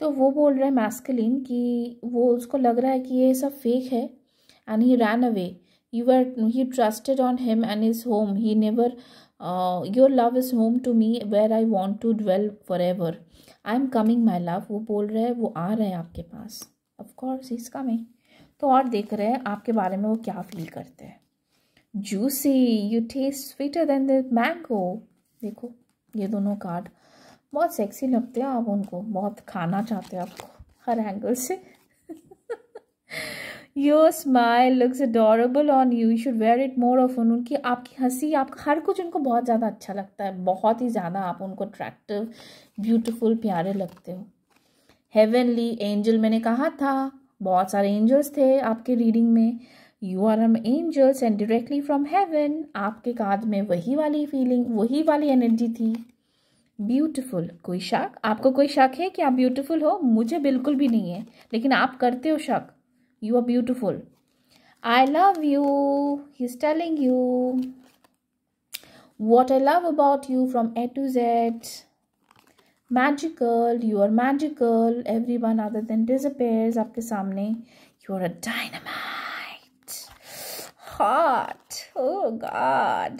तो वो बोल रहा है मैस्कलिन कि वो उसको लग रहा है कि ये सब फेक है and he ran away you are he trusted on him and is home he never your love is home to me where I want to dwell forever I am coming my love वो बोल रहा है वो आ रहा है आपके पास of course is coming तो और देख रहे हैं आपके बारे में वो क्या फील करते हैं juicy you taste sweeter than the mango देखो ये दोनों कार्ड बहुत सेक्सी लगते हैं आप उनको बहुत खाना चाहते हैं आपको हर एंगल से your smile looks adorable on you should wear it more of उनकी आपकी हंसी आपका हर कुछ उनको बहुत ज़्यादा अच्छा लगता है बहुत ही ज़्यादा आप उनको अट्रैक्टिव ब्यूटिफुल प्यारे लगते हो हेवनली एंजल मैंने कहा था बहुत सारे एंजल्स थे आपके रीडिंग में you are M angels and directly from heaven आपके काज में वही वाली फीलिंग वही वाली एनर्जी थी ब्यूटिफुल कोई शक आपको कोई शक है कि आप ब्यूटिफुल हो मुझे बिल्कुल भी नहीं है लेकिन आप करते हो शक you are beautiful I love you he is telling you what I love about you from A to Z magical you are magical everyone other than disappears आपके सामने you are a dynamite hot O God